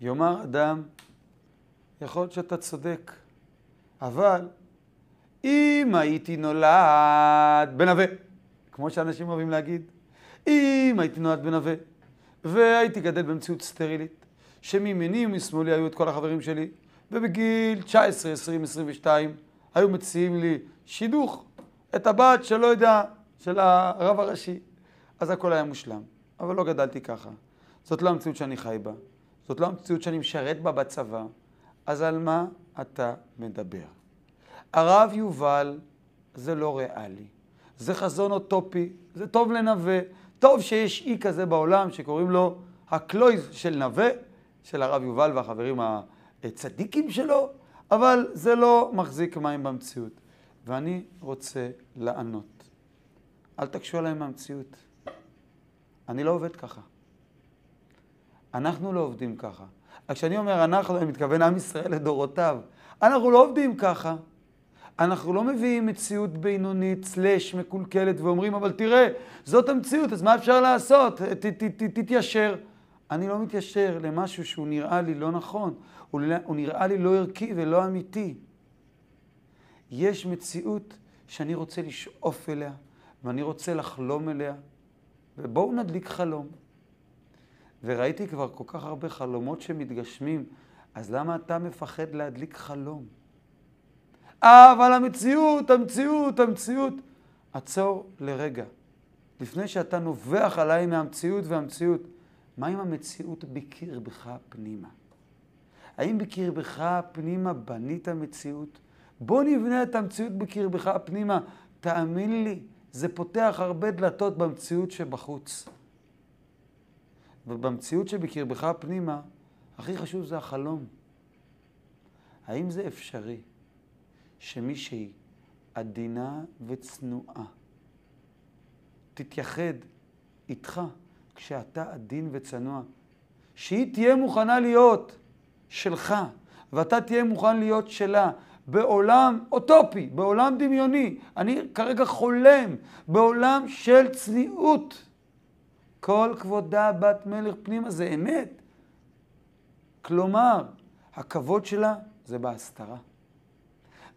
יאמר אדם, יכול להיות שאתה צודק, אבל אם הייתי נולד בנווה, כמו שאנשים אוהבים להגיד, אם הייתי נולד בנווה, והייתי גדל במציאות סטרילית, שמימיני ומשמאלי היו את כל החברים שלי, ובגיל 19, 20, 22 היו מציעים לי שידוך את הבת שלא יודע, של הרב הראשי. אז הכל היה מושלם, אבל לא גדלתי ככה. זאת לא המציאות שאני חי בה. זאת לא המציאות שאני משרת בה בצבא, אז על מה אתה מדבר? הרב יובל זה לא ריאלי, זה חזון אוטופי, זה טוב לנווה, טוב שיש אי כזה בעולם שקוראים לו הקלויז של נווה, של הרב יובל והחברים הצדיקים שלו, אבל זה לא מחזיק מים במציאות. ואני רוצה לענות. אל תקשו עליי מהמציאות. אני לא עובד ככה. אנחנו לא עובדים ככה. אז כשאני אומר אנחנו, אני מתכוון עם ישראל לדורותיו. אנחנו לא עובדים ככה. אנחנו לא מביאים מציאות בינונית, סלאש, מקולקלת, ואומרים, אבל תראה, זאת המציאות, אז מה אפשר לעשות? ת, ת, ת, תתיישר. אני לא מתיישר למשהו שהוא נראה לי לא נכון, הוא, הוא נראה לי לא ערכי ולא אמיתי. יש מציאות שאני רוצה לשאוף אליה, ואני רוצה לחלום אליה, ובואו נדליק חלום. וראיתי כבר כל כך הרבה חלומות שמתגשמים, אז למה אתה מפחד להדליק חלום? אבל המציאות, המציאות, המציאות. עצור לרגע. לפני שאתה נובח עליי מהמציאות והמציאות, מה אם המציאות בקרבך פנימה? האם בקרבך פנימה בנית מציאות? בוא נבנה את המציאות בקרבך פנימה. תאמין לי, זה פותח הרבה דלתות במציאות שבחוץ. ובמציאות שבקרבך פנימה, הכי חשוב זה החלום. האם זה אפשרי שמישהי עדינה וצנועה תתייחד איתך כשאתה עדין וצנוע? שהיא תהיה מוכנה להיות שלך, ואתה תהיה מוכן להיות שלה, בעולם אוטופי, בעולם דמיוני. אני כרגע חולם בעולם של צניעות. כל כבודה בת מלך פנימה זה אמת. כלומר, הכבוד שלה זה בהסתרה.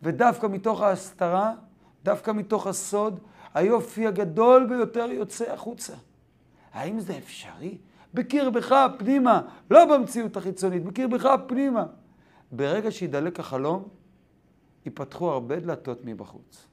ודווקא מתוך ההסתרה, דווקא מתוך הסוד, היופי הגדול ביותר יוצא החוצה. האם זה אפשרי? בקרבך פנימה, לא במציאות החיצונית, בקרבך פנימה. ברגע שידלק החלום, ייפתחו הרבה דלתות מבחוץ.